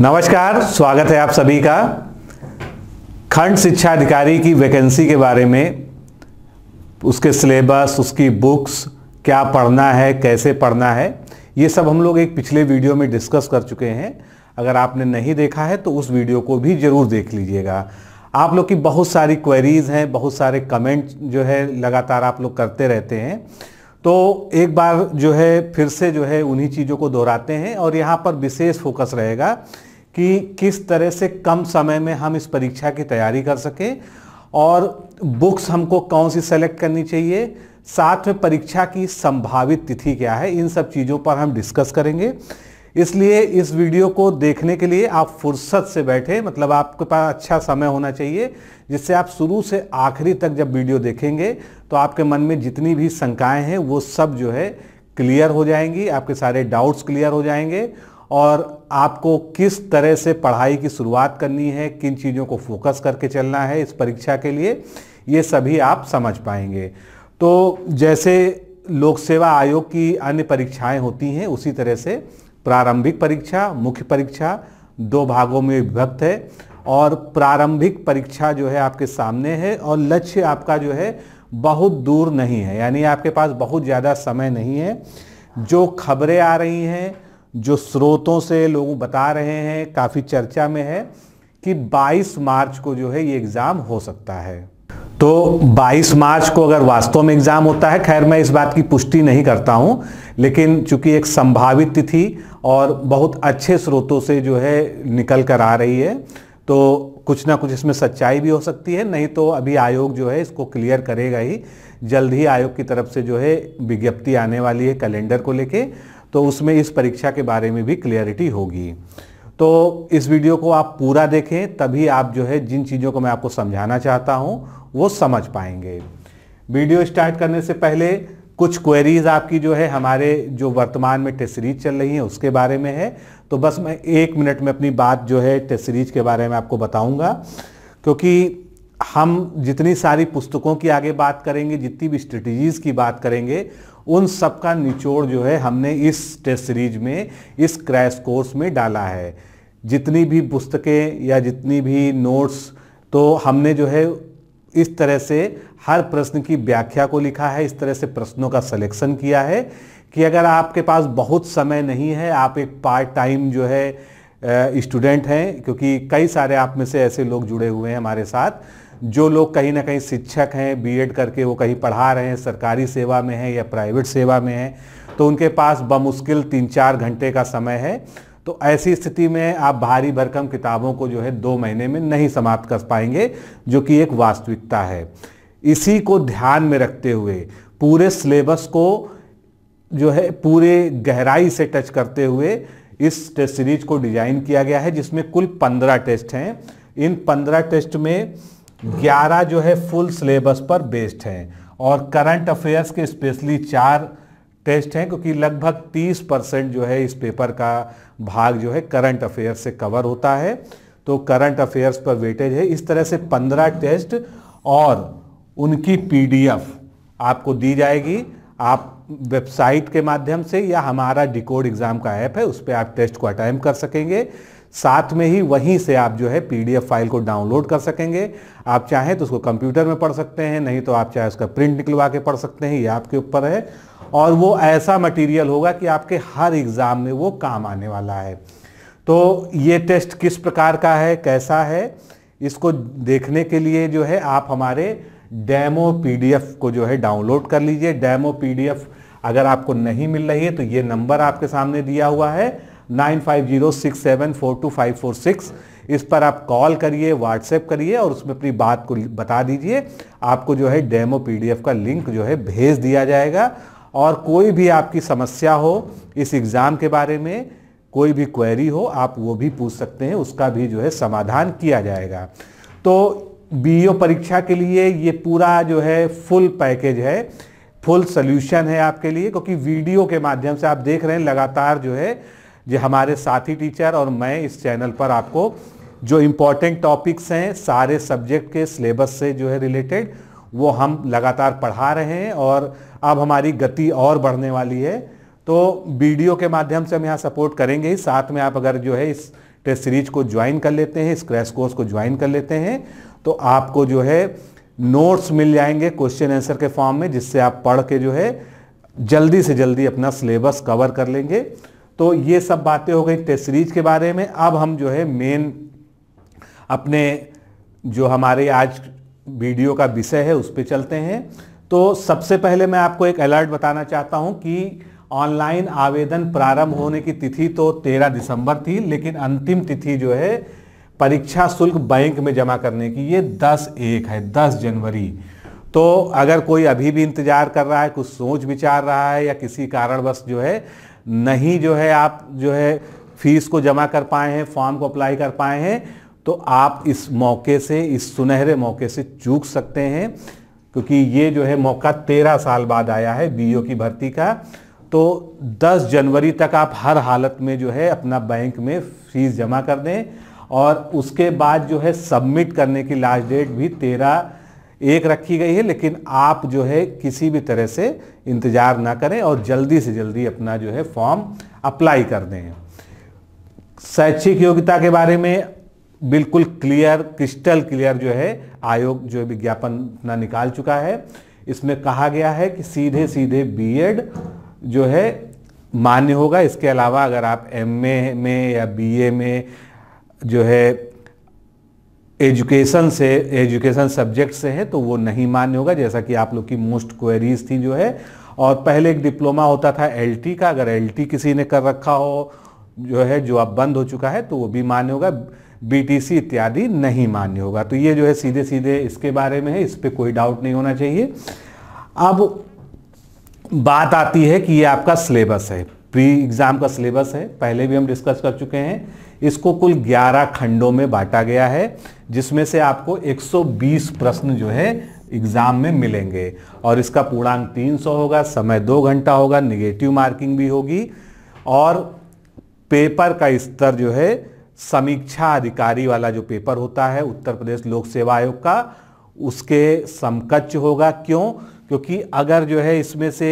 नमस्कार स्वागत है आप सभी का खंड शिक्षा अधिकारी की वैकेंसी के बारे में उसके सिलेबस उसकी बुक्स क्या पढ़ना है कैसे पढ़ना है ये सब हम लोग एक पिछले वीडियो में डिस्कस कर चुके हैं अगर आपने नहीं देखा है तो उस वीडियो को भी ज़रूर देख लीजिएगा आप लोग की बहुत सारी क्वेरीज़ हैं बहुत सारे कमेंट जो है लगातार आप लोग करते रहते हैं तो एक बार जो है फिर से जो है उन्हीं चीज़ों को दोहराते हैं और यहाँ पर विशेष फोकस रहेगा कि किस तरह से कम समय में हम इस परीक्षा की तैयारी कर सकें और बुक्स हमको कौन सी सेलेक्ट करनी चाहिए साथ में परीक्षा की संभावित तिथि क्या है इन सब चीज़ों पर हम डिस्कस करेंगे इसलिए इस वीडियो को देखने के लिए आप फुर्सत से बैठे मतलब आपके पास अच्छा समय होना चाहिए जिससे आप शुरू से आखिरी तक जब वीडियो देखेंगे तो आपके मन में जितनी भी शंकाएँ हैं वो सब जो है क्लियर हो जाएंगी आपके सारे डाउट्स क्लियर हो जाएंगे और आपको किस तरह से पढ़ाई की शुरुआत करनी है किन चीज़ों को फोकस करके चलना है इस परीक्षा के लिए ये सभी आप समझ पाएंगे तो जैसे लोक सेवा आयोग की अन्य परीक्षाएं होती हैं उसी तरह से प्रारंभिक परीक्षा मुख्य परीक्षा दो भागों में विभक्त है और प्रारंभिक परीक्षा जो है आपके सामने है और लक्ष्य आपका जो है बहुत दूर नहीं है यानी आपके पास बहुत ज़्यादा समय नहीं है जो खबरें आ रही हैं जो स्रोतों से लोग बता रहे हैं काफ़ी चर्चा में है कि 22 मार्च को जो है ये एग्ज़ाम हो सकता है तो 22 मार्च को अगर वास्तव में एग्ज़ाम होता है खैर मैं इस बात की पुष्टि नहीं करता हूं लेकिन चूंकि एक संभावित तिथि और बहुत अच्छे स्रोतों से जो है निकल कर आ रही है तो कुछ ना कुछ इसमें सच्चाई भी हो सकती है नहीं तो अभी आयोग जो है इसको क्लियर करेगा ही जल्द ही आयोग की तरफ से जो है विज्ञप्ति आने वाली है कैलेंडर को लेके तो उसमें इस परीक्षा के बारे में भी क्लियरिटी होगी तो इस वीडियो को आप पूरा देखें तभी आप जो है जिन चीज़ों को मैं आपको समझाना चाहता हूँ वो समझ पाएंगे वीडियो स्टार्ट करने से पहले कुछ क्वेरीज आपकी जो है हमारे जो वर्तमान में टेस्ट सीरीज चल रही है उसके बारे में है तो बस मैं एक मिनट में अपनी बात जो है टेस्ट सीरीज के बारे में आपको बताऊंगा क्योंकि हम जितनी सारी पुस्तकों की आगे बात करेंगे जितनी भी स्ट्रेटजीज़ की बात करेंगे उन सब का निचोड़ जो है हमने इस टेस्ट सीरीज में इस क्रैश कोर्स में डाला है जितनी भी पुस्तकें या जितनी भी नोट्स तो हमने जो है इस तरह से हर प्रश्न की व्याख्या को लिखा है इस तरह से प्रश्नों का सिलेक्शन किया है कि अगर आपके पास बहुत समय नहीं है आप एक पार्ट टाइम जो है स्टूडेंट हैं क्योंकि कई सारे आप में से ऐसे लोग जुड़े हुए हैं हमारे साथ जो लोग कहीं ना कहीं शिक्षक हैं बीएड करके वो कहीं पढ़ा रहे हैं सरकारी सेवा में हैं या प्राइवेट सेवा में हैं तो उनके पास बमुश्किल तीन चार घंटे का समय है तो ऐसी स्थिति में आप भारी भरकम किताबों को जो है दो महीने में नहीं समाप्त कर पाएंगे जो कि एक वास्तविकता है इसी को ध्यान में रखते हुए पूरे सिलेबस को जो है पूरे गहराई से टच करते हुए इस टेस्ट सीरीज को डिजाइन किया गया है जिसमें कुल पंद्रह टेस्ट हैं इन पंद्रह टेस्ट में ग्यारह जो है फुल सिलेबस पर बेस्ड हैं और करंट अफेयर्स के स्पेशली चार टेस्ट हैं क्योंकि लगभग 30 परसेंट जो है इस पेपर का भाग जो है करंट अफेयर्स से कवर होता है तो करंट अफेयर्स पर वेटेज है इस तरह से 15 टेस्ट और उनकी पीडीएफ आपको दी जाएगी आप वेबसाइट के माध्यम से या हमारा डिकोड एग्ज़ाम का ऐप है उस पर आप टेस्ट को अटैम्प कर सकेंगे साथ में ही वहीं से आप जो है पीडीएफ फाइल को डाउनलोड कर सकेंगे आप चाहें तो उसको कंप्यूटर में पढ़ सकते हैं नहीं तो आप चाहे उसका प्रिंट निकलवा के पढ़ सकते हैं ये आपके ऊपर है और वो ऐसा मटेरियल होगा कि आपके हर एग्ज़ाम में वो काम आने वाला है तो ये टेस्ट किस प्रकार का है कैसा है इसको देखने के लिए जो है आप हमारे डैमो पीडीएफ को जो है डाउनलोड कर लीजिए डैमो पीडीएफ अगर आपको नहीं मिल रही है तो ये नंबर आपके सामने दिया हुआ है nine five zero six seven four two five four six इस पर आप कॉल करिए व्हाट्सएप करिए और उसमें अपनी बात को बता दीजिए आपको जो है डेमो पीडीएफ का लिंक जो है भेज दिया जाएगा और कोई भी आपकी समस्या हो इस एग्ज़ाम के बारे में कोई भी क्वेरी हो आप वो भी पूछ सकते हैं उसका भी जो है समाधान किया जाएगा तो बीओ परीक्षा के लिए ये पूरा जो है फुल पैकेज है फुल सोल्यूशन है आपके लिए क्योंकि वीडियो के माध्यम से आप देख रहे हैं लगातार जो है जो हमारे साथी टीचर और मैं इस चैनल पर आपको जो इम्पोर्टेंट टॉपिक्स हैं सारे सब्जेक्ट के सिलेबस से जो है रिलेटेड वो हम लगातार पढ़ा रहे हैं और अब हमारी गति और बढ़ने वाली है तो वीडियो के माध्यम से हम यहाँ सपोर्ट करेंगे ही साथ में आप अगर जो है इस टेस्ट सीरीज को ज्वाइन कर लेते हैं इस क्रैश कोर्स को ज्वाइन कर लेते हैं तो आपको जो है नोट्स मिल जाएंगे क्वेश्चन आंसर के फॉर्म में जिससे आप पढ़ के जो है जल्दी से जल्दी अपना सिलेबस कवर कर लेंगे तो ये सब बातें हो गई टेस्ट सीरीज के बारे में अब हम जो है मेन अपने जो हमारे आज वीडियो का विषय है उस पर चलते हैं तो सबसे पहले मैं आपको एक अलर्ट बताना चाहता हूं कि ऑनलाइन आवेदन प्रारंभ होने की तिथि तो 13 दिसंबर थी लेकिन अंतिम तिथि जो है परीक्षा शुल्क बैंक में जमा करने की ये 10 एक है 10 जनवरी तो अगर कोई अभी भी इंतज़ार कर रहा है कुछ सोच विचार रहा है या किसी कारणवश जो है नहीं जो है आप जो है फीस को जमा कर पाए हैं फॉर्म को अप्लाई कर पाए हैं तो आप इस मौके से इस सुनहरे मौके से चूक सकते हैं क्योंकि ये जो है मौका तेरह साल बाद आया है बीओ की भर्ती का तो 10 जनवरी तक आप हर हालत में जो है अपना बैंक में फीस जमा कर दें और उसके बाद जो है सबमिट करने की लास्ट डेट भी तेरह एक रखी गई है लेकिन आप जो है किसी भी तरह से इंतज़ार ना करें और जल्दी से जल्दी अपना जो है फॉर्म अप्लाई कर दें शैक्षिक योग्यता के बारे में बिल्कुल क्लियर क्रिस्टल क्लियर जो है आयोग जो है विज्ञापन अपना निकाल चुका है इसमें कहा गया है कि सीधे सीधे बीएड जो है मान्य होगा इसके अलावा अगर आप एमए में या बीए में जो है एजुकेशन से एजुकेशन सब्जेक्ट से है तो वो नहीं मान्य होगा जैसा कि आप लोग की मोस्ट क्वेरीज थी जो है और पहले एक डिप्लोमा होता था एलटी का अगर एलटी किसी ने कर रखा हो जो है जो अब बंद हो चुका है तो वो भी मान्य होगा बीटीसी इत्यादि नहीं मान्य होगा तो ये जो है सीधे सीधे इसके बारे में है इस पर कोई डाउट नहीं होना चाहिए अब बात आती है कि ये आपका सिलेबस है प्री एग्ज़ाम का सिलेबस है पहले भी हम डिस्कस कर चुके हैं इसको कुल 11 खंडों में बांटा गया है जिसमें से आपको 120 प्रश्न जो है एग्जाम में मिलेंगे और इसका पूर्णांक 300 होगा समय दो घंटा होगा निगेटिव मार्किंग भी होगी और पेपर का स्तर जो है समीक्षा अधिकारी वाला जो पेपर होता है उत्तर प्रदेश लोक सेवा आयोग का उसके समकक्ष होगा क्यों क्योंकि अगर जो है इसमें से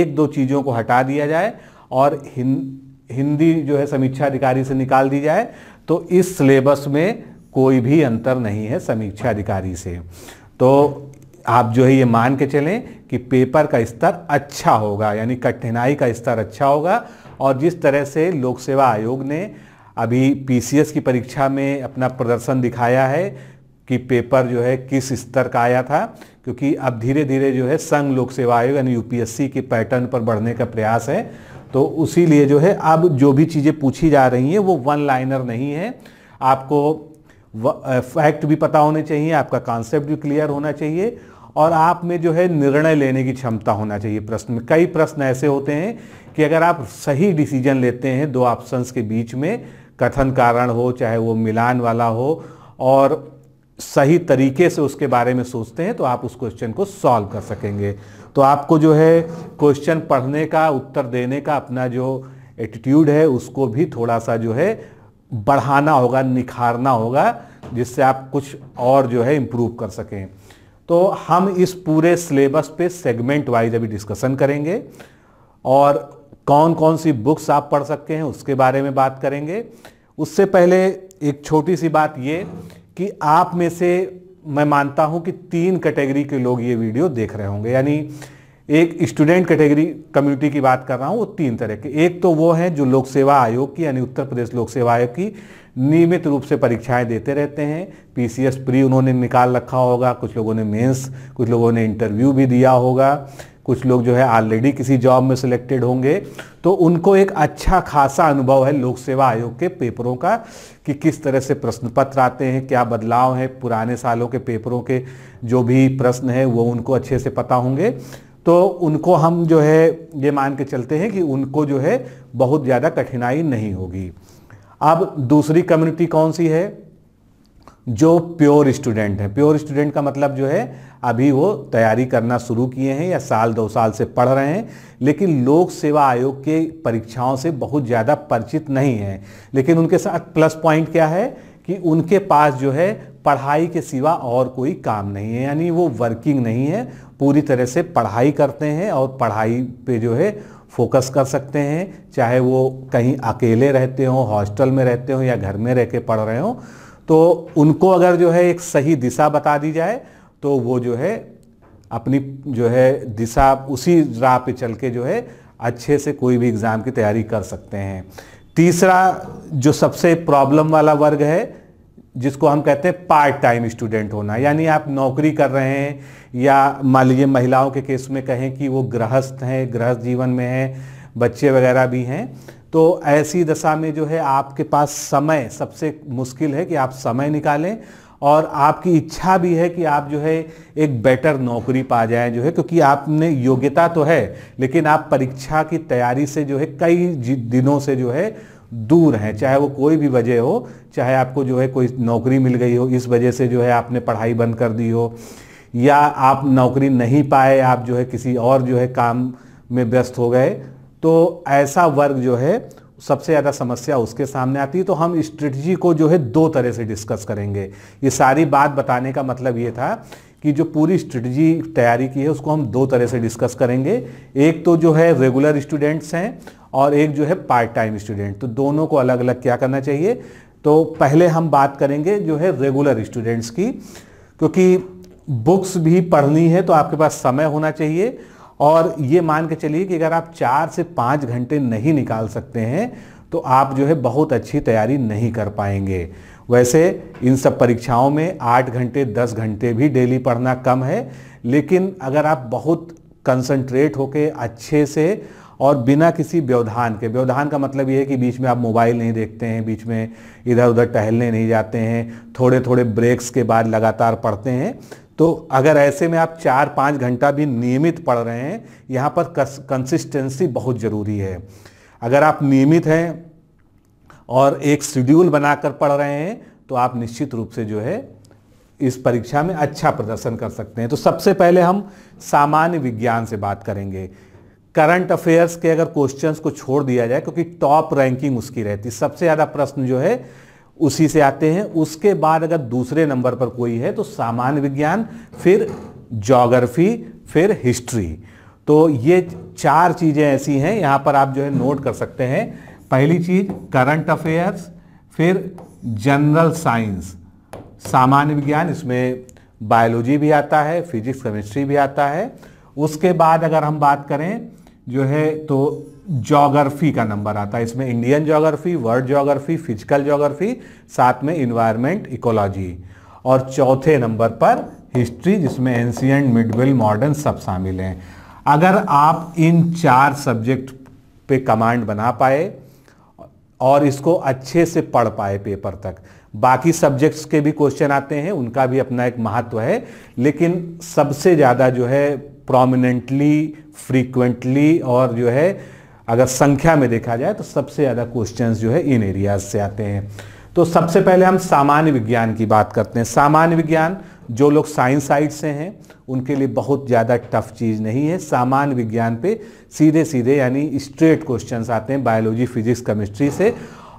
एक दो चीज़ों को हटा दिया जाए और हिंद हिंदी जो है समीक्षा अधिकारी से निकाल दी जाए तो इस सिलेबस में कोई भी अंतर नहीं है समीक्षा अधिकारी से तो आप जो है ये मान के चलें कि पेपर का स्तर अच्छा होगा यानी कठिनाई का स्तर अच्छा होगा और जिस तरह से लोक सेवा आयोग ने अभी पीसीएस की परीक्षा में अपना प्रदर्शन दिखाया है कि पेपर जो है किस स्तर का आया था क्योंकि अब धीरे धीरे जो है संघ लोक सेवा आयोग यानी यूपीएससी के पैटर्न पर बढ़ने का प्रयास है तो उसी लिए जो है अब जो भी चीज़ें पूछी जा रही हैं वो वन लाइनर नहीं है आपको फैक्ट भी पता होने चाहिए आपका कॉन्सेप्ट भी क्लियर होना चाहिए और आप में जो है निर्णय लेने की क्षमता होना चाहिए प्रश्न में कई प्रश्न ऐसे होते हैं कि अगर आप सही डिसीजन लेते हैं दो ऑप्शंस के बीच में कथन कारण हो चाहे वो मिलान वाला हो और सही तरीके से उसके बारे में सोचते हैं तो आप उस क्वेश्चन को सॉल्व कर सकेंगे तो आपको जो है क्वेश्चन पढ़ने का उत्तर देने का अपना जो एटीट्यूड है उसको भी थोड़ा सा जो है बढ़ाना होगा निखारना होगा जिससे आप कुछ और जो है इम्प्रूव कर सकें तो हम इस पूरे सिलेबस पे सेगमेंट वाइज अभी डिस्कशन करेंगे और कौन कौन सी बुक्स आप पढ़ सकते हैं उसके बारे में बात करेंगे उससे पहले एक छोटी सी बात ये कि आप में से मैं मानता हूं कि तीन कैटेगरी के लोग ये वीडियो देख रहे होंगे यानी एक स्टूडेंट कैटेगरी कम्युनिटी की बात कर रहा हूँ वो तीन तरह के एक तो वो हैं जो लोक सेवा आयोग की यानी उत्तर प्रदेश लोक सेवा आयोग की नियमित रूप से परीक्षाएं देते रहते हैं पीसीएस प्री उन्होंने निकाल रखा होगा कुछ लोगों ने मेंस कुछ लोगों ने इंटरव्यू भी दिया होगा कुछ लोग जो है ऑलरेडी किसी जॉब में सिलेक्टेड होंगे तो उनको एक अच्छा खासा अनुभव है लोक सेवा आयोग के पेपरों का कि किस तरह से प्रश्न पत्र आते हैं क्या बदलाव हैं पुराने सालों के पेपरों के जो भी प्रश्न हैं वो उनको अच्छे से पता होंगे तो उनको हम जो है ये मान के चलते हैं कि उनको जो है बहुत ज़्यादा कठिनाई नहीं होगी अब दूसरी कम्युनिटी कौन सी है जो प्योर स्टूडेंट है प्योर स्टूडेंट का मतलब जो है अभी वो तैयारी करना शुरू किए हैं या साल दो साल से पढ़ रहे हैं लेकिन लोक सेवा आयोग के परीक्षाओं से बहुत ज़्यादा परिचित नहीं हैं लेकिन उनके साथ प्लस पॉइंट क्या है कि उनके पास जो है पढ़ाई के सिवा और कोई काम नहीं है यानी वो वर्किंग नहीं है पूरी तरह से पढ़ाई करते हैं और पढ़ाई पे जो है फोकस कर सकते हैं चाहे वो कहीं अकेले रहते हों हॉस्टल में रहते हों या घर में रह के पढ़ रहे हों तो उनको अगर जो है एक सही दिशा बता दी जाए तो वो जो है अपनी जो है दिशा उसी राह पे चल के जो है अच्छे से कोई भी एग्ज़ाम की तैयारी कर सकते हैं तीसरा जो सबसे प्रॉब्लम वाला वर्ग है जिसको हम कहते हैं पार्ट टाइम स्टूडेंट होना यानी आप नौकरी कर रहे हैं या मान लीजिए महिलाओं के केस में कहें कि वो गृहस्थ हैं गृहस्थ जीवन में हैं बच्चे वगैरह भी हैं तो ऐसी दशा में जो है आपके पास समय सबसे मुश्किल है कि आप समय निकालें और आपकी इच्छा भी है कि आप जो है एक बेटर नौकरी पा जाएं जो है क्योंकि आपने योग्यता तो है लेकिन आप परीक्षा की तैयारी से जो है कई दिनों से जो है दूर हैं चाहे वो कोई भी वजह हो चाहे आपको जो है कोई नौकरी मिल गई हो इस वजह से जो है आपने पढ़ाई बंद कर दी हो या आप नौकरी नहीं पाए आप जो है किसी और जो है काम में व्यस्त हो गए तो ऐसा वर्ग जो है सबसे ज़्यादा समस्या उसके सामने आती है तो हम स्ट्रेटजी को जो है दो तरह से डिस्कस करेंगे ये सारी बात बताने का मतलब ये था कि जो पूरी स्ट्रेटजी तैयारी की है उसको हम दो तरह से डिस्कस करेंगे एक तो जो है रेगुलर स्टूडेंट्स हैं और एक जो है पार्ट टाइम स्टूडेंट तो दोनों को अलग अलग क्या करना चाहिए तो पहले हम बात करेंगे जो है रेगुलर स्टूडेंट्स की क्योंकि बुक्स भी पढ़नी है तो आपके पास समय होना चाहिए और ये मान के चलिए कि अगर आप चार से पाँच घंटे नहीं निकाल सकते हैं तो आप जो है बहुत अच्छी तैयारी नहीं कर पाएंगे वैसे इन सब परीक्षाओं में आठ घंटे दस घंटे भी डेली पढ़ना कम है लेकिन अगर आप बहुत कंसंट्रेट होके अच्छे से और बिना किसी व्यवधान के व्यवधान का मतलब ये है कि बीच में आप मोबाइल नहीं देखते हैं बीच में इधर उधर टहलने नहीं जाते हैं थोड़े थोड़े ब्रेक्स के बाद लगातार पढ़ते हैं तो अगर ऐसे में आप चार पाँच घंटा भी नियमित पढ़ रहे हैं यहाँ पर कंसिस्टेंसी बहुत ज़रूरी है अगर आप नियमित हैं और एक शेड्यूल बनाकर पढ़ रहे हैं तो आप निश्चित रूप से जो है इस परीक्षा में अच्छा प्रदर्शन कर सकते हैं तो सबसे पहले हम सामान्य विज्ञान से बात करेंगे करंट अफेयर्स के अगर क्वेश्चंस को छोड़ दिया जाए क्योंकि टॉप रैंकिंग उसकी रहती सबसे ज़्यादा प्रश्न जो है उसी से आते हैं उसके बाद अगर दूसरे नंबर पर कोई है तो सामान्य विज्ञान फिर जोग्राफी फिर हिस्ट्री तो ये चार चीज़ें ऐसी हैं यहाँ पर आप जो है नोट कर सकते हैं पहली चीज करंट अफेयर्स फिर जनरल साइंस सामान्य विज्ञान इसमें बायोलॉजी भी आता है फिजिक्स केमिस्ट्री भी आता है उसके बाद अगर हम बात करें जो है तो जोग्राफी का नंबर आता है इसमें Indian geography world geography physical geography साथ में इन्वायरमेंट इकोलॉजी और चौथे नंबर पर हिस्ट्री जिसमें एंशियंट मिडविल मॉडर्न सब शामिल हैं अगर आप इन चार सब्जेक्ट पे कमांड बना पाए और इसको अच्छे से पढ़ पाए पेपर तक बाकी सब्जेक्ट्स के भी क्वेश्चन आते हैं उनका भी अपना एक महत्व है लेकिन सबसे ज़्यादा जो है प्रोमिनेंटली फ्रीक्वेंटली और जो है अगर संख्या में देखा जाए तो सबसे ज़्यादा क्वेश्चन जो है इन एरियाज से आते हैं तो सबसे पहले हम सामान्य विज्ञान की बात करते हैं सामान्य विज्ञान जो लोग साइंस साइड से हैं उनके लिए बहुत ज़्यादा टफ चीज़ नहीं है सामान्य विज्ञान पे सीधे सीधे यानी स्ट्रेट क्वेश्चन आते हैं बायोलॉजी फिजिक्स केमिस्ट्री से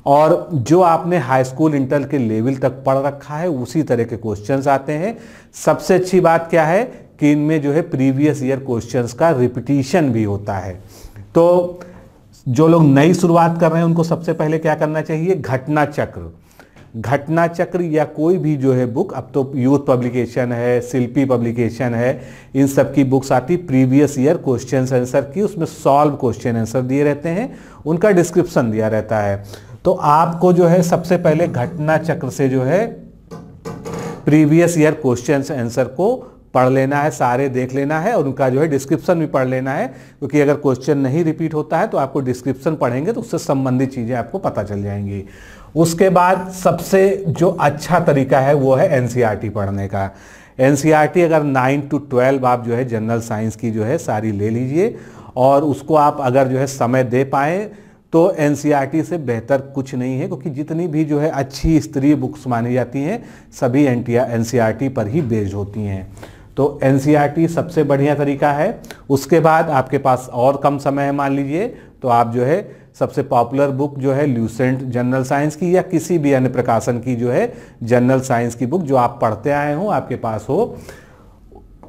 और जो आपने हाई स्कूल इंटर के लेवल तक पढ़ रखा है उसी तरह के क्वेश्चन आते हैं सबसे अच्छी बात क्या है कि इनमें जो है प्रीवियस ईयर क्वेश्चन का रिपीटिशन भी होता है तो जो लोग नई शुरुआत कर रहे हैं उनको सबसे पहले क्या करना चाहिए घटना चक्र घटना चक्र या कोई भी जो है बुक अब तो यूथ पब्लिकेशन है शिल्पी पब्लिकेशन है इन सब की बुक्स आती प्रीवियस ईयर क्वेश्चन आंसर की उसमें सॉल्व क्वेश्चन आंसर दिए रहते हैं उनका डिस्क्रिप्शन दिया रहता है तो आपको जो है सबसे पहले घटना चक्र से जो है प्रीवियस ईयर क्वेश्चन आंसर को पढ़ लेना है सारे देख लेना है और उनका जो है डिस्क्रिप्शन भी पढ़ लेना है क्योंकि अगर क्वेश्चन नहीं रिपीट होता है तो आपको डिस्क्रिप्शन पढ़ेंगे तो उससे संबंधित चीज़ें आपको पता चल जाएंगी उसके बाद सबसे जो अच्छा तरीका है वो है एन e पढ़ने का एन e अगर नाइन टू ट्वेल्व आप जो है जनरल साइंस की जो है सारी ले लीजिए और उसको आप अगर जो है समय दे पाए तो एन e से बेहतर कुछ नहीं है क्योंकि जितनी भी जो है अच्छी स्त्री बुक्स मानी जाती हैं सभी एन टी पर ही बेस्ड होती हैं तो एन सबसे बढ़िया तरीका है उसके बाद आपके पास और कम समय है मान लीजिए तो आप जो है सबसे पॉपुलर बुक जो है ल्यूसेंट जनरल साइंस की या किसी भी अन्य प्रकाशन की जो है जनरल साइंस की बुक जो आप पढ़ते आए हों आपके पास हो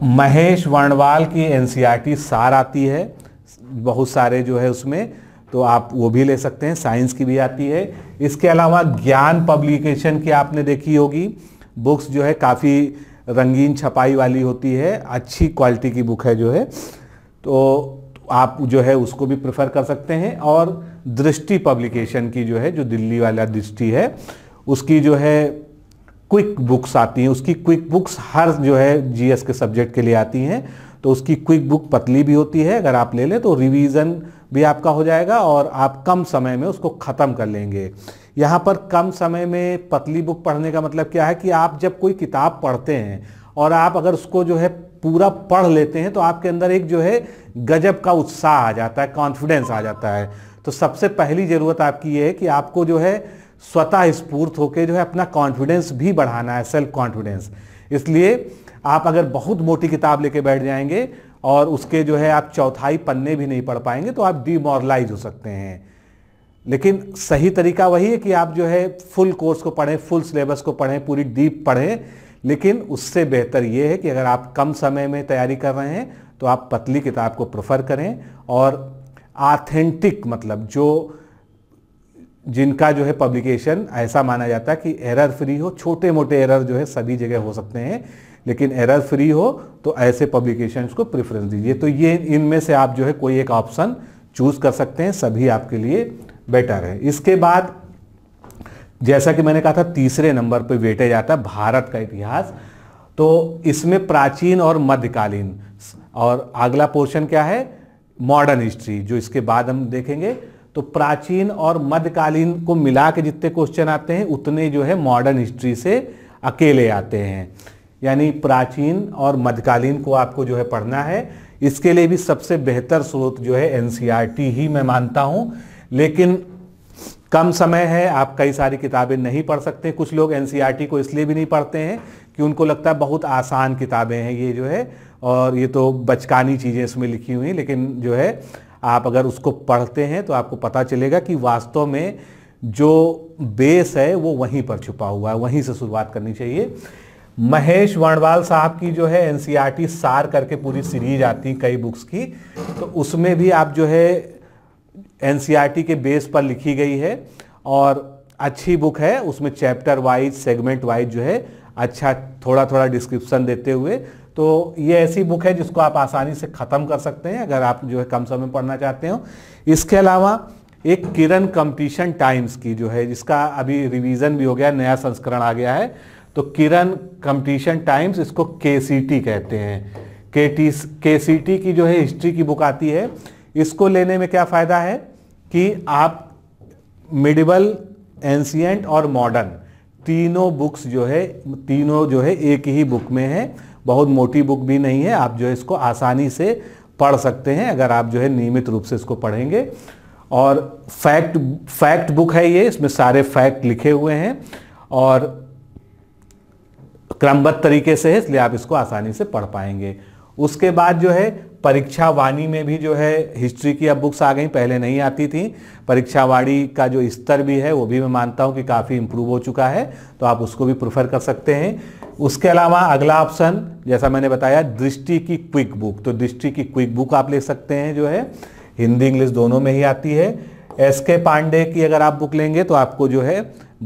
महेश वर्णवाल की एन e सार आती है बहुत सारे जो है उसमें तो आप वो भी ले सकते हैं साइंस की भी आती है इसके अलावा ज्ञान पब्लिकेशन की आपने देखी होगी बुक्स जो है काफ़ी रंगीन छपाई वाली होती है अच्छी क्वालिटी की बुक है जो है तो आप जो है उसको भी प्रेफर कर सकते हैं और दृष्टि पब्लिकेशन की जो है जो दिल्ली वाला दृष्टि है उसकी जो है क्विक बुक्स आती हैं उसकी क्विक बुक्स हर जो है जीएस के सब्जेक्ट के लिए आती हैं तो उसकी क्विक बुक पतली भी होती है अगर आप ले लें तो रिवीजन भी आपका हो जाएगा और आप कम समय में उसको ख़त्म कर लेंगे यहाँ पर कम समय में पतली बुक पढ़ने का मतलब क्या है कि आप जब कोई किताब पढ़ते हैं और आप अगर उसको जो है पूरा पढ़ लेते हैं तो आपके अंदर एक जो है गजब का उत्साह आ जाता है कॉन्फिडेंस आ जाता है तो सबसे पहली ज़रूरत आपकी ये है कि आपको जो है स्वतः स्फूर्त होकर जो है अपना कॉन्फिडेंस भी बढ़ाना है सेल्फ कॉन्फिडेंस इसलिए आप अगर बहुत मोटी किताब लेके बैठ जाएंगे और उसके जो है आप चौथाई पन्ने भी नहीं पढ़ पाएंगे तो आप डिमोरलाइज हो सकते हैं लेकिन सही तरीका वही है कि आप जो है फुल कोर्स को पढ़ें फुल सिलेबस को पढ़ें पूरी डीप पढ़ें लेकिन उससे बेहतर ये है कि अगर आप कम समय में तैयारी कर रहे हैं तो आप पतली किताब को प्रेफर करें और आथेंटिक मतलब जो जिनका जो है पब्लिकेशन ऐसा माना जाता है कि एरर फ्री हो छोटे मोटे एरर जो है सभी जगह हो सकते हैं लेकिन एरर फ्री हो तो ऐसे पब्लिकेशंस को प्रेफरेंस दीजिए तो ये इनमें से आप जो है कोई एक ऑप्शन चूज़ कर सकते हैं सभी आपके लिए बेटर है इसके बाद जैसा कि मैंने कहा था तीसरे नंबर पर वेटेज जाता है भारत का इतिहास तो इसमें प्राचीन और मध्यकालीन और अगला पोर्शन क्या है मॉडर्न हिस्ट्री जो इसके बाद हम देखेंगे तो प्राचीन और मध्यकालीन को मिला के जितने क्वेश्चन आते हैं उतने जो है मॉडर्न हिस्ट्री से अकेले आते हैं यानी प्राचीन और मध्यकालीन को आपको जो है पढ़ना है इसके लिए भी सबसे बेहतर स्रोत जो है एन ही मैं मानता हूँ लेकिन कम समय है आप कई सारी किताबें नहीं पढ़ सकते कुछ लोग एन e को इसलिए भी नहीं पढ़ते हैं कि उनको लगता है बहुत आसान किताबें हैं ये जो है और ये तो बचकानी चीज़ें इसमें लिखी हुई लेकिन जो है आप अगर उसको पढ़ते हैं तो आपको पता चलेगा कि वास्तव में जो बेस है वो वहीं पर छुपा हुआ है वहीं से शुरुआत करनी चाहिए महेश वर्णवाल साहब की जो है एन e सार करके पूरी सीरीज आती कई बुक्स की तो उसमें भी आप जो है एन के बेस पर लिखी गई है और अच्छी बुक है उसमें चैप्टर वाइज सेगमेंट वाइज जो है अच्छा थोड़ा थोड़ा डिस्क्रिप्शन देते हुए तो ये ऐसी बुक है जिसको आप आसानी से ख़त्म कर सकते हैं अगर आप जो है कम समय पढ़ना चाहते हो इसके अलावा एक किरण कंपटीशन टाइम्स की जो है जिसका अभी रिवीजन भी हो गया नया संस्करण आ गया है तो किरण कंपटीशन टाइम्स इसको के कहते हैं के टी की जो है हिस्ट्री की बुक आती है इसको लेने में क्या फ़ायदा है कि आप मिडिबल एंशियंट और मॉडर्न तीनों बुक्स जो है तीनों जो है एक ही बुक में है बहुत मोटी बुक भी नहीं है आप जो है इसको आसानी से पढ़ सकते हैं अगर आप जो है नियमित रूप से इसको पढ़ेंगे और फैक्ट फैक्ट बुक है ये इसमें सारे फैक्ट लिखे हुए हैं और क्रमबद्ध तरीके से है इसलिए आप इसको आसानी से पढ़ पाएंगे उसके बाद जो है परीक्षा वाणी में भी जो है हिस्ट्री की अब बुक्स आ गई पहले नहीं आती थी परीक्षा वाणी का जो स्तर भी है वो भी मैं मानता हूँ कि काफ़ी इम्प्रूव हो चुका है तो आप उसको भी प्रेफर कर सकते हैं उसके अलावा अगला ऑप्शन जैसा मैंने बताया दृष्टि की क्विक बुक तो दृष्टि की क्विक बुक आप ले सकते हैं जो है हिंदी इंग्लिश दोनों में ही आती है एस के पांडे की अगर आप बुक लेंगे तो आपको जो है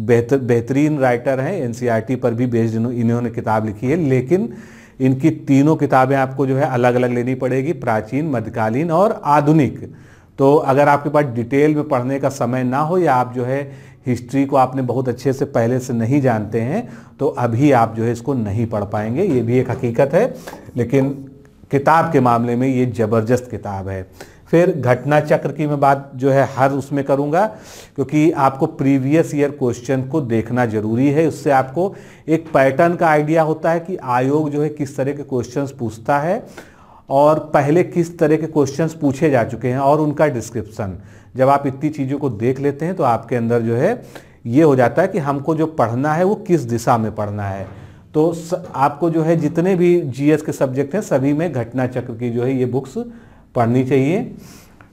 बेहतर बेहतरीन राइटर हैं एन e पर भी बेस्ड इन्होंने किताब लिखी है लेकिन इनकी तीनों किताबें आपको जो है अलग अलग लेनी पड़ेगी प्राचीन मध्यकालीन और आधुनिक तो अगर आपके पास डिटेल में पढ़ने का समय ना हो या आप जो है हिस्ट्री को आपने बहुत अच्छे से पहले से नहीं जानते हैं तो अभी आप जो है इसको नहीं पढ़ पाएंगे ये भी एक हकीकत है लेकिन किताब के मामले में ये ज़बरदस्त किताब है फिर घटना चक्र की मैं बात जो है हर उसमें करूंगा क्योंकि आपको प्रीवियस ईयर क्वेश्चन को देखना जरूरी है उससे आपको एक पैटर्न का आइडिया होता है कि आयोग जो है किस तरह के क्वेश्चंस पूछता है और पहले किस तरह के क्वेश्चंस पूछे जा चुके हैं और उनका डिस्क्रिप्सन जब आप इतनी चीज़ों को देख लेते हैं तो आपके अंदर जो है ये हो जाता है कि हमको जो पढ़ना है वो किस दिशा में पढ़ना है तो आपको जो है जितने भी जीएस के सब्जेक्ट हैं सभी में घटना चक्र की जो है ये बुक्स पढ़नी चाहिए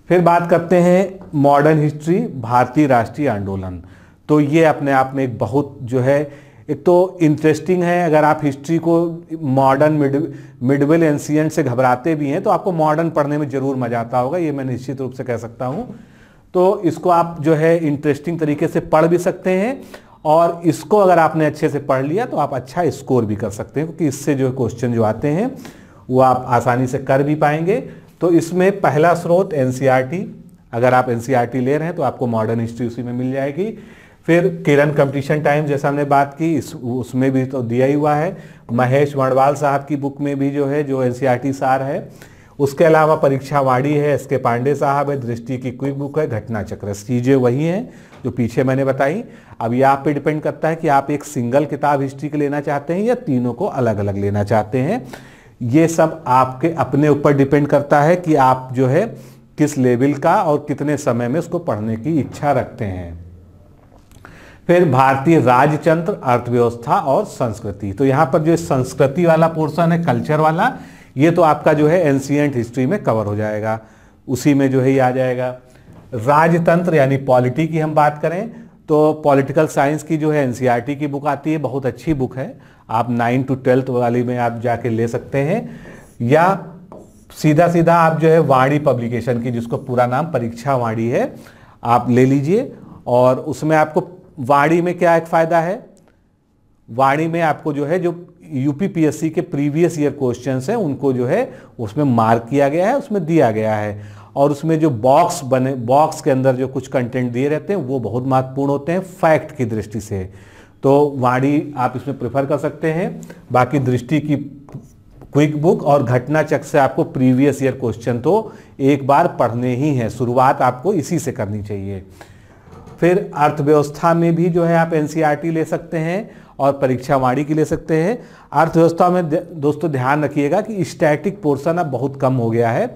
फिर बात करते हैं मॉडर्न हिस्ट्री भारतीय राष्ट्रीय आंदोलन तो ये अपने आप में एक बहुत जो है एक तो इंटरेस्टिंग है अगर आप हिस्ट्री को मॉडर्न मिड मिडवेल एंशियंट से घबराते भी हैं तो आपको मॉडर्न पढ़ने में ज़रूर मज़ा आता होगा ये मैं निश्चित रूप से कह सकता हूँ तो इसको आप जो है इंटरेस्टिंग तरीके से पढ़ भी सकते हैं और इसको अगर आपने अच्छे से पढ़ लिया तो आप अच्छा स्कोर भी कर सकते हैं क्योंकि इससे जो क्वेश्चन जो आते हैं वो आप आसानी से कर भी पाएंगे तो इसमें पहला स्रोत एन e अगर आप एन e ले रहे हैं तो आपको मॉडर्न हिस्ट्री उसी में मिल जाएगी फिर किरण कंपटीशन टाइम जैसा हमने बात की इस उसमें भी तो दिया ही हुआ है महेश वर्णवाल साहब की बुक में भी जो है जो एन e सार है उसके अलावा परीक्षावाड़ी है एस के पांडे साहब है दृष्टि की क्विक बुक है घटना चक्र चीज़ें वही हैं जो पीछे मैंने बताई अब ये आप पे डिपेंड करता है कि आप एक सिंगल किताब हिस्ट्री के लेना चाहते हैं या तीनों को अलग अलग लेना चाहते हैं ये सब आपके अपने ऊपर डिपेंड करता है कि आप जो है किस लेवल का और कितने समय में उसको पढ़ने की इच्छा रखते हैं फिर भारतीय राजतंत्र अर्थव्यवस्था और संस्कृति तो यहाँ पर जो संस्कृति वाला पोर्शन है कल्चर वाला ये तो आपका जो है एंशियंट हिस्ट्री में कवर हो जाएगा उसी में जो है ये आ जाएगा राजतंत्र यानी पॉलिटी की हम बात करें तो पॉलिटिकल साइंस की जो है एन e की बुक आती है बहुत अच्छी बुक है आप नाइन्थ टू ट्वेल्थ वाली में आप जाके ले सकते हैं या सीधा सीधा आप जो है वाणी पब्लिकेशन की जिसको पूरा नाम परीक्षा वाणी है आप ले लीजिए और उसमें आपको वाणी में क्या एक फ़ायदा है वाणी में आपको जो है जो यूपीपीएससी के प्रीवियस ईयर क्वेश्चंस हैं उनको जो है उसमें मार्क किया गया है उसमें दिया गया है और उसमें जो बॉक्स बने बॉक्स के अंदर जो कुछ कंटेंट दिए रहते हैं वो बहुत महत्वपूर्ण होते हैं फैक्ट की दृष्टि से तो वाणी आप इसमें प्रेफर कर सकते हैं बाकी दृष्टि की क्विक बुक और घटना चक से आपको प्रीवियस ईयर क्वेश्चन तो एक बार पढ़ने ही हैं शुरुआत आपको इसी से करनी चाहिए फिर अर्थव्यवस्था में भी जो है आप एन e ले सकते हैं और परीक्षा वाणी की ले सकते हैं अर्थव्यवस्था में दोस्तों ध्यान रखिएगा कि स्टैटिक पोर्सन अब बहुत कम हो गया है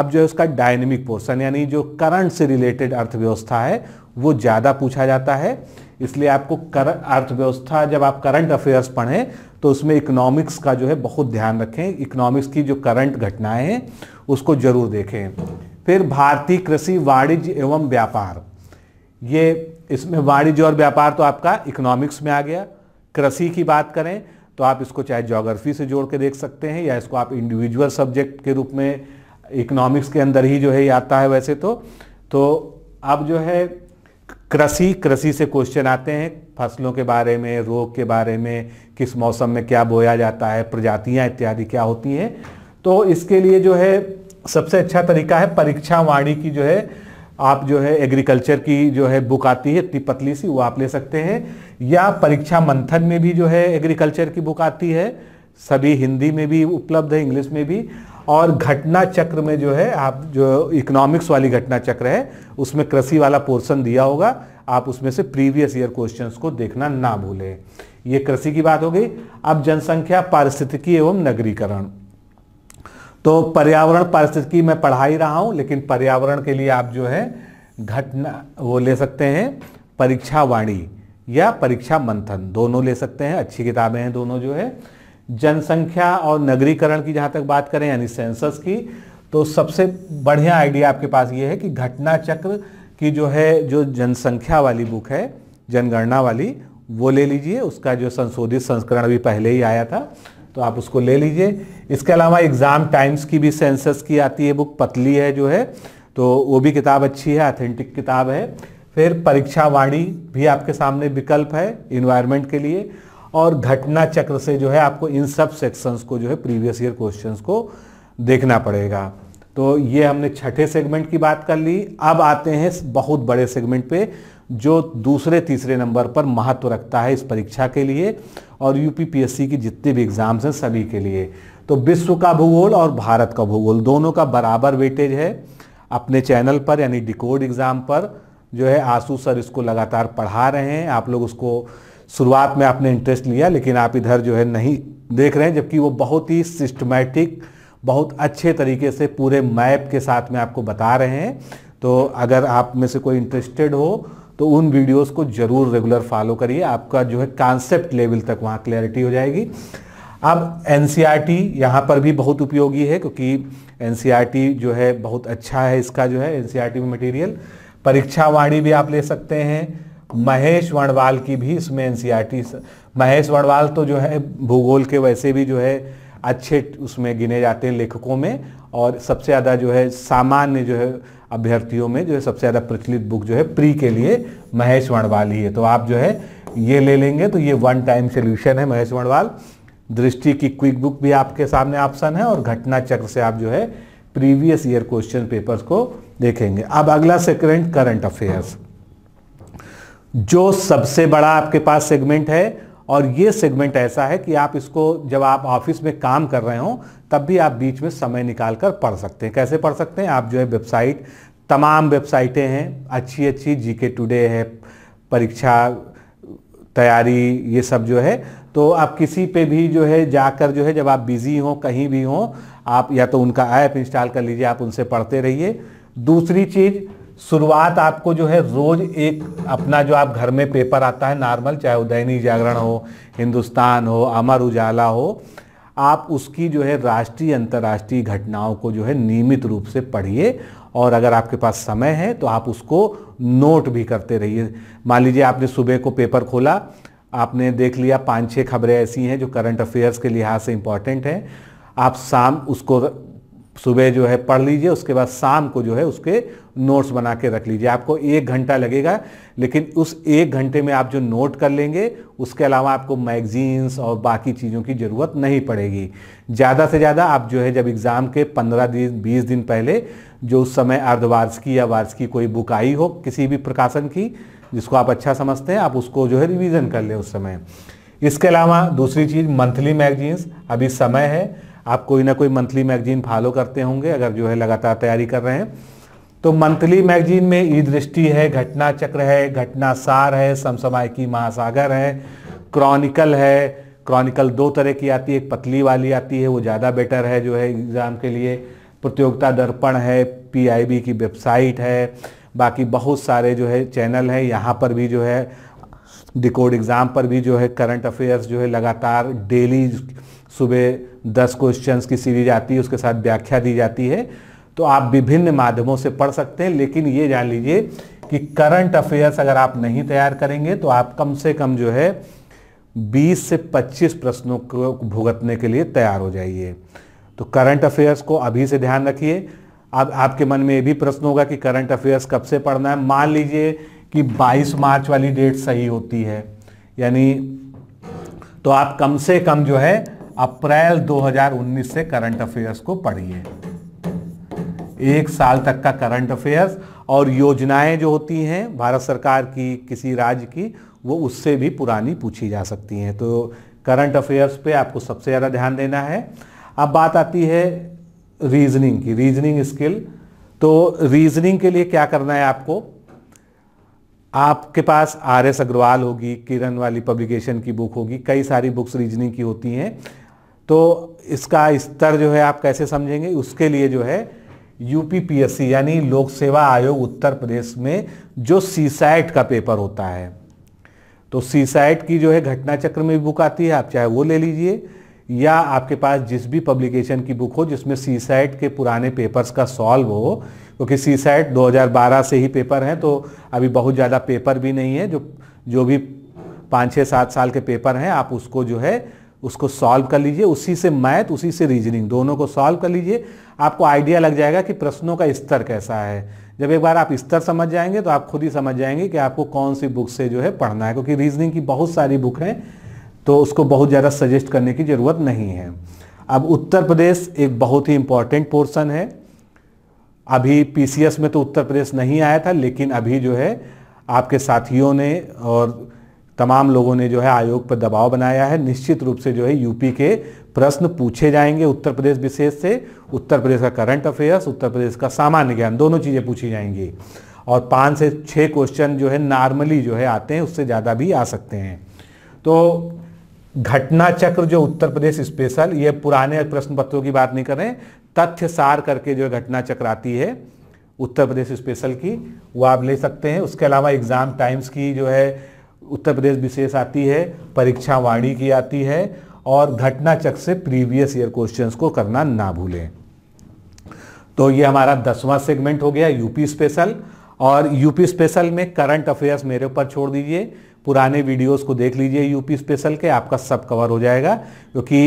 अब जो है उसका डायनेमिक पोर्शन यानी जो करंट से रिलेटेड अर्थव्यवस्था है वो ज़्यादा पूछा जाता है इसलिए आपको कर अर्थव्यवस्था जब आप करंट अफेयर्स पढ़ें तो उसमें इकोनॉमिक्स का जो है बहुत ध्यान रखें इकोनॉमिक्स की जो करंट घटनाएं हैं उसको जरूर देखें फिर भारतीय कृषि वाणिज्य एवं व्यापार ये इसमें वाणिज्य और व्यापार तो आपका इकोनॉमिक्स में आ गया कृषि की बात करें तो आप इसको चाहे जोग्राफी से जोड़ के देख सकते हैं या इसको आप इंडिविजुअल सब्जेक्ट के रूप में इकोनॉमिक्स के अंदर ही जो है ये आता है वैसे तो तो अब जो है कृषि कृषि से क्वेश्चन आते हैं फसलों के बारे में रोग के बारे में किस मौसम में क्या बोया जाता है प्रजातियाँ इत्यादि क्या होती हैं तो इसके लिए जो है सबसे अच्छा तरीका है परीक्षा वाणी की जो है आप जो है एग्रीकल्चर की जो है बुक आती है इतनी पतली सी वो आप ले सकते हैं या परीक्षा मंथन में भी जो है एग्रीकल्चर की बुक आती है सभी हिंदी में भी उपलब्ध है इंग्लिश में भी और घटना चक्र में जो है आप जो इकोनॉमिक्स वाली घटना चक्र है उसमें कृषि वाला पोर्शन दिया होगा आप उसमें से प्रीवियस ईयर क्वेश्चंस को देखना ना भूलें ये कृषि की बात हो गई अब जनसंख्या पारिस्थितिकी एवं नगरीकरण तो पर्यावरण पारिस्थितिकी मैं पढ़ा ही रहा हूँ लेकिन पर्यावरण के लिए आप जो है घटना वो ले सकते हैं परीक्षा वाणी या परीक्षा मंथन दोनों ले सकते हैं अच्छी किताबें हैं दोनों जो है जनसंख्या और नगरीकरण की जहाँ तक बात करें यानी सेंसस की तो सबसे बढ़िया आइडिया आपके पास ये है कि घटना चक्र की जो है जो जनसंख्या वाली बुक है जनगणना वाली वो ले लीजिए उसका जो संशोधित संस्करण अभी पहले ही आया था तो आप उसको ले लीजिए इसके अलावा एग्ज़ाम टाइम्स की भी सेंसस की आती है बुक पतली है जो है तो वो भी किताब अच्छी है ऑथेंटिक किताब है फिर परीक्षा वाणी भी आपके सामने विकल्प है इन्वायरमेंट के लिए और घटना चक्र से जो है आपको इन सब सेक्शंस को जो है प्रीवियस ईयर क्वेश्चंस को देखना पड़ेगा तो ये हमने छठे सेगमेंट की बात कर ली अब आते हैं बहुत बड़े सेगमेंट पे जो दूसरे तीसरे नंबर पर महत्व रखता है इस परीक्षा के लिए और यूपीपीएससी की जितने भी एग्ज़ाम्स हैं सभी के लिए तो विश्व का भूगोल और भारत का भूगोल दोनों का बराबर वेटेज है अपने चैनल पर यानी डिकोड एग्ज़ाम पर जो है आंसू सर इसको लगातार पढ़ा रहे हैं आप लोग उसको शुरुआत में आपने इंटरेस्ट लिया लेकिन आप इधर जो है नहीं देख रहे हैं जबकि वो बहुत ही सिस्टमेटिक बहुत अच्छे तरीके से पूरे मैप के साथ में आपको बता रहे हैं तो अगर आप में से कोई इंटरेस्टेड हो तो उन वीडियोस को ज़रूर रेगुलर फॉलो करिए आपका जो है कॉन्सेप्ट लेवल तक वहाँ क्लैरिटी हो जाएगी अब एन सी आर टी यहाँ पर भी बहुत उपयोगी है क्योंकि एन सी आर टी जो है बहुत अच्छा है इसका जो है एन सी आर टी में मटीरियल परीक्षावाणी भी आप ले सकते हैं महेश वर्णवाल की भी इसमें एनसीईआरटी e महेश वर्णवाल तो जो है भूगोल के वैसे भी जो है अच्छे उसमें गिने जाते हैं लेखकों में और सबसे ज़्यादा जो है सामान्य जो है अभ्यर्थियों में जो है सबसे ज़्यादा प्रचलित बुक जो है प्री के लिए महेश वर्णवाल ही है तो आप जो है ये ले लेंगे तो ये वन टाइम सोल्यूशन है महेश वर्णवाल दृष्टि की क्विक बुक भी आपके सामने ऑप्शन है और घटना चक्र से आप जो है प्रीवियस ईयर क्वेश्चन पेपर्स को देखेंगे अब अगला सेकेंड करंट अफेयर्स जो सबसे बड़ा आपके पास सेगमेंट है और ये सेगमेंट ऐसा है कि आप इसको जब आप ऑफिस में काम कर रहे हो तब भी आप बीच में समय निकाल कर पढ़ सकते हैं कैसे पढ़ सकते हैं आप जो है वेबसाइट तमाम वेबसाइटें हैं अच्छी अच्छी जी के टुडे है परीक्षा तैयारी ये सब जो है तो आप किसी पे भी जो है जाकर जो है जब आप बिज़ी हो कहीं भी हो आप या तो उनका ऐप इंस्टॉल कर लीजिए आप उनसे पढ़ते रहिए दूसरी चीज़ शुरुआत आपको जो है रोज़ एक अपना जो आप घर में पेपर आता है नॉर्मल चाहे दैनिक जागरण हो हिंदुस्तान हो अमर उजाला हो आप उसकी जो है राष्ट्रीय अंतर्राष्ट्रीय घटनाओं को जो है नियमित रूप से पढ़िए और अगर आपके पास समय है तो आप उसको नोट भी करते रहिए मान लीजिए आपने सुबह को पेपर खोला आपने देख लिया पाँच छः खबरें ऐसी हैं जो करंट अफेयर्स के लिहाज से इम्पॉर्टेंट हैं आप शाम उसको सुबह जो है पढ़ लीजिए उसके बाद शाम को जो है उसके नोट्स बना के रख लीजिए आपको एक घंटा लगेगा लेकिन उस एक घंटे में आप जो नोट कर लेंगे उसके अलावा आपको मैगजीन्स और बाकी चीज़ों की ज़रूरत नहीं पड़ेगी ज़्यादा से ज़्यादा आप जो है जब एग्ज़ाम के पंद्रह दिन बीस दिन पहले जो उस समय अर्धवार्षिकी या वार्षिकी कोई बुक आई हो किसी भी प्रकाशन की जिसको आप अच्छा समझते हैं आप उसको जो है रिविज़न कर लें उस समय इसके अलावा दूसरी चीज़ मंथली मैगजीन्स अभी समय है आप कोई ना कोई मंथली मैगजीन फॉलो करते होंगे अगर जो है लगातार तैयारी कर रहे हैं तो मंथली मैगजीन में ई दृष्टि है घटना चक्र है घटना सार है समसमाय की महासागर है क्रॉनिकल है क्रॉनिकल दो तरह की आती है एक पतली वाली आती है वो ज़्यादा बेटर है जो है एग्ज़ाम के लिए प्रतियोगिता दर्पण है पी की वेबसाइट है बाकी बहुत सारे जो है चैनल हैं यहाँ पर भी जो है डिकोड एग्ज़ाम पर भी जो है करंट अफेयर्स जो है लगातार डेली सुबह दस क्वेश्चंस की सीरीज आती है उसके साथ व्याख्या दी जाती है तो आप विभिन्न माध्यमों से पढ़ सकते हैं लेकिन ये जान लीजिए कि करंट अफेयर्स अगर आप नहीं तैयार करेंगे तो आप कम से कम जो है 20 से 25 प्रश्नों को भुगतने के लिए तैयार हो जाइए तो करंट अफेयर्स को अभी से ध्यान रखिए अब आपके मन में ये भी प्रश्न होगा कि करंट अफेयर्स कब से पढ़ना है मान लीजिए कि 22 मार्च वाली डेट सही होती है यानी तो आप कम से कम जो है अप्रैल 2019 से करंट अफेयर्स को पढ़िए एक साल तक का करंट अफेयर्स और योजनाएं जो होती हैं भारत सरकार की किसी राज्य की वो उससे भी पुरानी पूछी जा सकती हैं तो करंट अफेयर्स पे आपको सबसे ज़्यादा ध्यान देना है अब बात आती है रीजनिंग की रीजनिंग स्किल तो रीजनिंग के लिए क्या करना है आपको आपके पास आर एस अग्रवाल होगी किरण वाली पब्लिकेशन की बुक होगी कई सारी बुक्स रीजनिंग की होती हैं तो इसका स्तर जो है आप कैसे समझेंगे उसके लिए जो है यूपीपीएससी यानी लोक सेवा आयोग उत्तर प्रदेश में जो सीसैट का पेपर होता है तो सीसैट की जो है घटना चक्र में भी बुक आती है आप चाहे वो ले लीजिए या आपके पास जिस भी पब्लिकेशन की बुक हो जिसमें सीसैट के पुराने पेपर्स का सॉल्व हो क्योंकि सीसैट 2012 से ही पेपर हैं तो अभी बहुत ज़्यादा पेपर भी नहीं है जो जो भी पाँच छः सात साल के पेपर हैं आप उसको जो है उसको सॉल्व कर लीजिए उसी से मैथ उसी से रीजनिंग दोनों को सॉल्व कर लीजिए आपको आइडिया लग जाएगा कि प्रश्नों का स्तर कैसा है जब एक बार आप स्तर समझ जाएंगे तो आप खुद ही समझ जाएंगे कि आपको कौन सी बुक से जो है पढ़ना है क्योंकि रीजनिंग की बहुत सारी बुक हैं तो उसको बहुत ज़्यादा सजेस्ट करने की ज़रूरत नहीं है अब उत्तर प्रदेश एक बहुत ही इम्पॉर्टेंट पोर्सन है अभी पी में तो उत्तर प्रदेश नहीं आया था लेकिन अभी जो है आपके साथियों ने और तमाम लोगों ने जो है आयोग पर दबाव बनाया है निश्चित रूप से जो है यूपी के प्रश्न पूछे जाएंगे उत्तर प्रदेश विशेष से उत्तर प्रदेश का करंट अफेयर्स उत्तर प्रदेश का सामान्य ज्ञान दोनों चीज़ें पूछी जाएंगी और पाँच से छः क्वेश्चन जो है नॉर्मली जो है आते हैं उससे ज़्यादा भी आ सकते हैं तो घटना चक्र जो उत्तर प्रदेश स्पेशल ये पुराने प्रश्न पत्रों की बात नहीं करें तथ्य सार करके जो घटना चक्र आती है उत्तर प्रदेश स्पेशल की वो आप ले सकते हैं उसके अलावा एग्ज़ाम टाइम्स की जो है उत्तर प्रदेश विशेष आती है परीक्षा वाणी की आती है और घटना चक से प्रीवियस ईयर क्वेश्चंस को करना ना भूलें तो ये हमारा दसवां सेगमेंट हो गया यूपी स्पेशल और यूपी स्पेशल में करंट अफेयर्स मेरे ऊपर छोड़ दीजिए पुराने वीडियोस को देख लीजिए यूपी स्पेशल के आपका सब कवर हो जाएगा क्योंकि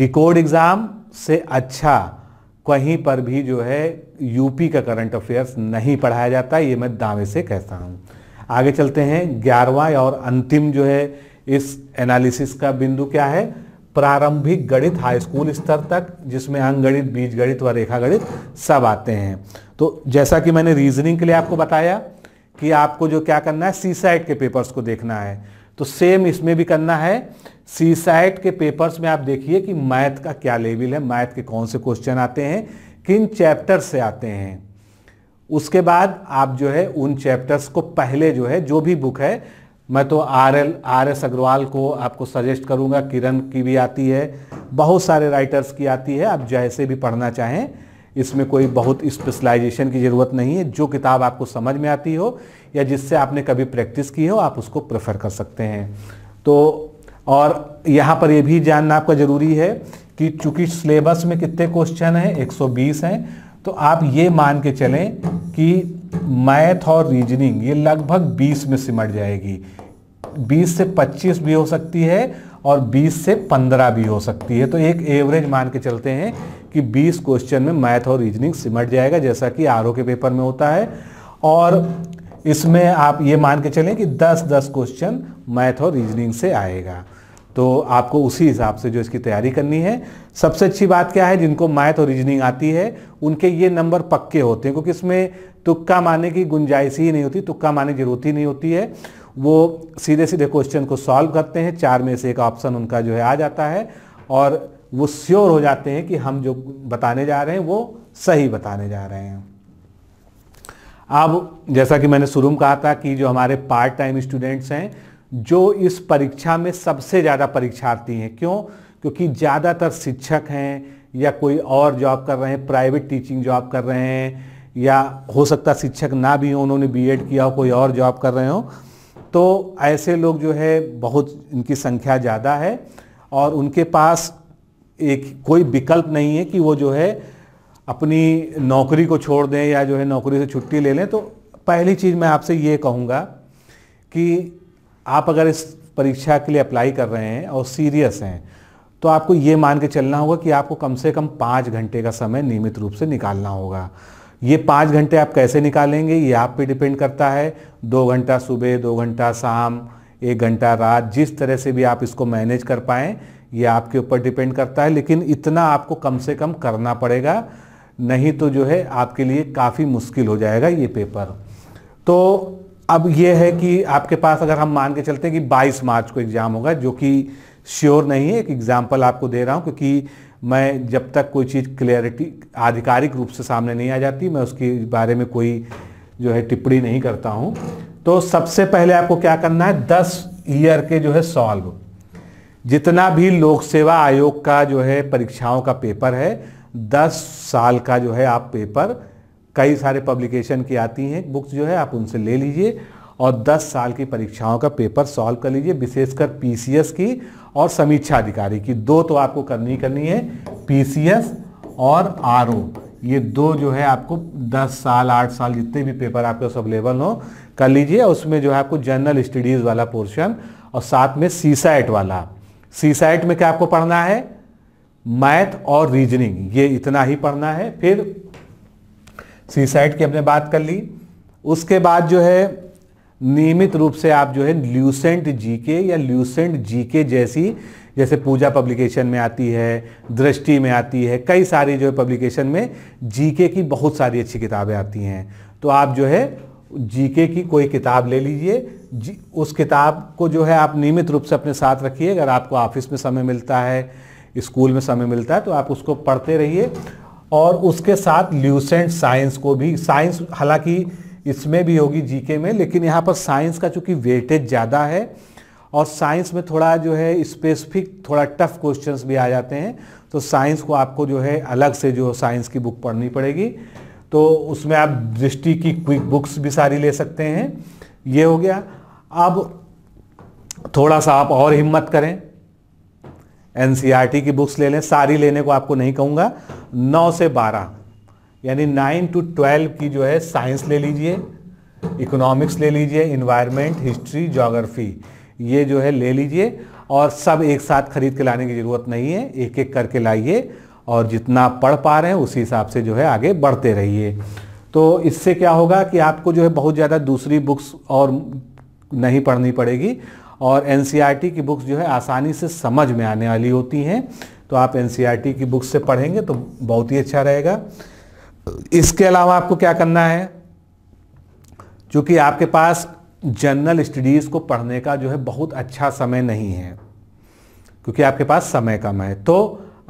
डिकोड एग्ज़ाम से अच्छा कहीं पर भी जो है यूपी का करंट अफेयर्स नहीं पढ़ाया जाता ये मैं दावे से कहता हूँ आगे चलते हैं ग्यारहवा और अंतिम जो है इस एनालिसिस का बिंदु क्या है प्रारंभिक गणित हाई स्कूल स्तर तक जिसमें अंग गणित बीज गणित व रेखा गणित सब आते हैं तो जैसा कि मैंने रीजनिंग के लिए आपको बताया कि आपको जो क्या करना है सी साइड के पेपर्स को देखना है तो सेम इसमें भी करना है सी साइट के पेपर्स में आप देखिए कि मैथ का क्या लेवल है मैथ के कौन से क्वेश्चन आते हैं किन चैप्टर से आते हैं उसके बाद आप जो है उन चैप्टर्स को पहले जो है जो भी बुक है मैं तो R L R S Agarwal को आपको सजेस्ट करूंगा किरण की भी आती है बहुत सारे राइटर्स की आती है आप जैसे भी पढ़ना चाहें इसमें कोई बहुत स्पेशलाइजेशन की ज़रूरत नहीं है जो किताब आपको समझ में आती हो या जिससे आपने कभी प्रैक्टिस की हो आप उसको प्रेफर कर सकते हैं तो और यहाँ पर यह भी जानना आपका ज़रूरी है कि चूंकि सिलेबस में कितने क्वेश्चन हैं 120 हैं तो आप ये मान के चलें कि मैथ और रीजनिंग ये लगभग 20 में सिमट जाएगी 20 से 25 भी हो सकती है और 20 से 15 भी हो सकती है तो एक एवरेज मान के चलते हैं कि 20 क्वेश्चन में मैथ और रीजनिंग सिमट जाएगा जैसा कि आर के पेपर में होता है और इसमें आप ये मान के चलें कि 10-10 क्वेश्चन मैथ और रीजनिंग से आएगा तो आपको उसी हिसाब से जो इसकी तैयारी करनी है सबसे अच्छी बात क्या है जिनको मैथ और रीजनिंग आती है उनके ये नंबर पक्के होते हैं क्योंकि इसमें तुक्का माने की गुंजाइश ही नहीं होती तुक्का मारने की जरूरत ही नहीं होती है वो सीधे सीधे क्वेश्चन को सॉल्व करते हैं चार में से एक ऑप्शन उनका जो है आ जाता है और वो श्योर हो जाते हैं कि हम जो बताने जा रहे हैं वो सही बताने जा रहे हैं अब जैसा कि मैंने शुरू में कहा था कि जो हमारे पार्ट टाइम स्टूडेंट्स हैं जो इस परीक्षा में सबसे ज़्यादा परीक्षार्थी हैं क्यों क्योंकि ज़्यादातर शिक्षक हैं या कोई और जॉब कर रहे हैं प्राइवेट टीचिंग जॉब कर रहे हैं या हो सकता शिक्षक ना भी हो उन्होंने बीएड किया हो कोई और जॉब कर रहे हो तो ऐसे लोग जो है बहुत इनकी संख्या ज़्यादा है और उनके पास एक कोई विकल्प नहीं है कि वो जो है अपनी नौकरी को छोड़ दें या जो है नौकरी से छुट्टी ले लें तो पहली चीज़ मैं आपसे ये कहूँगा कि आप अगर इस परीक्षा के लिए अप्लाई कर रहे हैं और सीरियस हैं तो आपको ये मान के चलना होगा कि आपको कम से कम पाँच घंटे का समय नियमित रूप से निकालना होगा ये पाँच घंटे आप कैसे निकालेंगे ये आप पे डिपेंड करता है दो घंटा सुबह दो घंटा शाम एक घंटा रात जिस तरह से भी आप इसको मैनेज कर पाएँ ये आपके ऊपर डिपेंड करता है लेकिन इतना आपको कम से कम करना पड़ेगा नहीं तो जो है आपके लिए काफ़ी मुश्किल हो जाएगा ये पेपर तो अब यह है कि आपके पास अगर हम मान के चलते हैं कि 22 मार्च को एग्ज़ाम होगा जो कि श्योर नहीं है एक एग्ज़ाम्पल आपको दे रहा हूँ क्योंकि मैं जब तक कोई चीज़ क्लियरिटी आधिकारिक रूप से सामने नहीं आ जाती मैं उसके बारे में कोई जो है टिप्पणी नहीं करता हूँ तो सबसे पहले आपको क्या करना है दस ईयर के जो है सॉल्व जितना भी लोक सेवा आयोग का जो है परीक्षाओं का पेपर है दस साल का जो है आप पेपर कई सारे पब्लिकेशन की आती हैं बुक्स जो है आप उनसे ले लीजिए और 10 साल की परीक्षाओं का पेपर सॉल्व कर लीजिए विशेषकर पीसीएस की और समीक्षा अधिकारी की दो तो आपको करनी करनी है पीसीएस और आर ये दो जो है आपको 10 साल 8 साल जितने भी पेपर आपके सब अवेलेबल हो कर लीजिए उसमें जो है आपको जनरल स्टडीज़ वाला पोर्शन और साथ में सी वाला सी में क्या आपको पढ़ना है मैथ और रीजनिंग ये इतना ही पढ़ना है फिर सीसाइड की हमने बात कर ली उसके बाद जो है नियमित रूप से आप जो है ल्यूसेंट जीके या ल्यूसेंट जीके जैसी जैसे पूजा पब्लिकेशन में आती है दृष्टि में आती है कई सारी जो है पब्लिकेशन में जीके की बहुत सारी अच्छी किताबें आती हैं तो आप जो है जीके की कोई किताब ले लीजिए उस किताब को जो है आप नियमित रूप से अपने साथ रखिए अगर आपको ऑफिस में समय मिलता है स्कूल में समय मिलता है तो आप उसको पढ़ते रहिए और उसके साथ ल्यूसेंट साइंस को भी साइंस हालांकि इसमें भी होगी जीके में लेकिन यहाँ पर साइंस का चूँकि वेटेज ज़्यादा है और साइंस में थोड़ा जो है स्पेसिफिक थोड़ा टफ क्वेश्चंस भी आ जाते हैं तो साइंस को आपको जो है अलग से जो साइंस की बुक पढ़नी पड़ेगी तो उसमें आप दृष्टि की क्विक बुक्स भी सारी ले सकते हैं ये हो गया अब थोड़ा सा आप और हिम्मत करें एनसीईआरटी की बुक्स ले लें सारी लेने को आपको नहीं कहूँगा नौ से बारह यानी नाइन टू ट्वेल्व की जो है साइंस ले लीजिए इकोनॉमिक्स ले लीजिए इन्वायरमेंट हिस्ट्री जोग्राफी ये जो है ले लीजिए और सब एक साथ खरीद के लाने की ज़रूरत नहीं है एक एक करके लाइए और जितना पढ़ पा रहे हैं उसी हिसाब से जो है आगे बढ़ते रहिए तो इससे क्या होगा कि आपको जो है बहुत ज़्यादा दूसरी बुक्स और नहीं पढ़नी पड़ेगी और एन e की बुक्स जो है आसानी से समझ में आने वाली होती हैं तो आप एन e की बुक्स से पढ़ेंगे तो बहुत ही अच्छा रहेगा इसके अलावा आपको क्या करना है क्योंकि आपके पास जनरल स्टडीज़ को पढ़ने का जो है बहुत अच्छा समय नहीं है क्योंकि आपके पास समय कम है तो